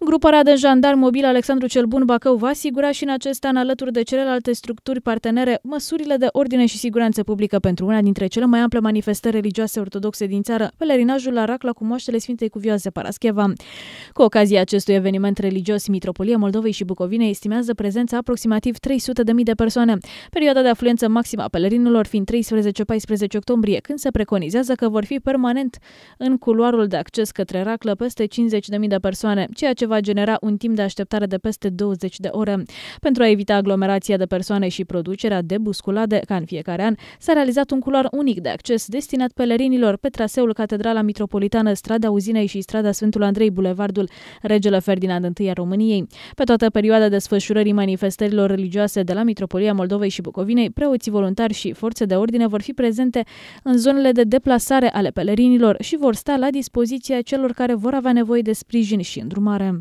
Gruparea de jandar mobil Alexandru cel Bun Bacău va asigura și în acest an alături de celelalte structuri partenere măsurile de ordine și siguranță publică pentru una dintre cele mai ample manifestări religioase ortodoxe din țară, pelerinajul la Racla cu moaștele Sfintei Cuvioase Parascheva. Cu ocazia acestui eveniment religios, Mitropolia Moldovei și Bucovine estimează prezența aproximativ 300.000 de persoane. Perioada de afluență maximă a pelerinilor fiind 13-14 octombrie, când se preconizează că vor fi permanent în culoarul de acces către Raclă peste 50.000 de persoane, ceea ce va genera un timp de așteptare de peste 20 de ore. Pentru a evita aglomerația de persoane și producerea de busculade, ca în fiecare an, s-a realizat un culoar unic de acces destinat pelerinilor pe traseul Catedrala Metropolitană, Strada Uzinei și Strada Sfântul Andrei, Bulevardul Regele Ferdinand I a României. Pe toată perioada desfășurării manifestărilor religioase de la Mitropolia Moldovei și Bucovinei, preoții voluntari și forțe de ordine vor fi prezente în zonele de deplasare ale pelerinilor și vor sta la dispoziția celor care vor avea nevoie de sprijin și îndrumare.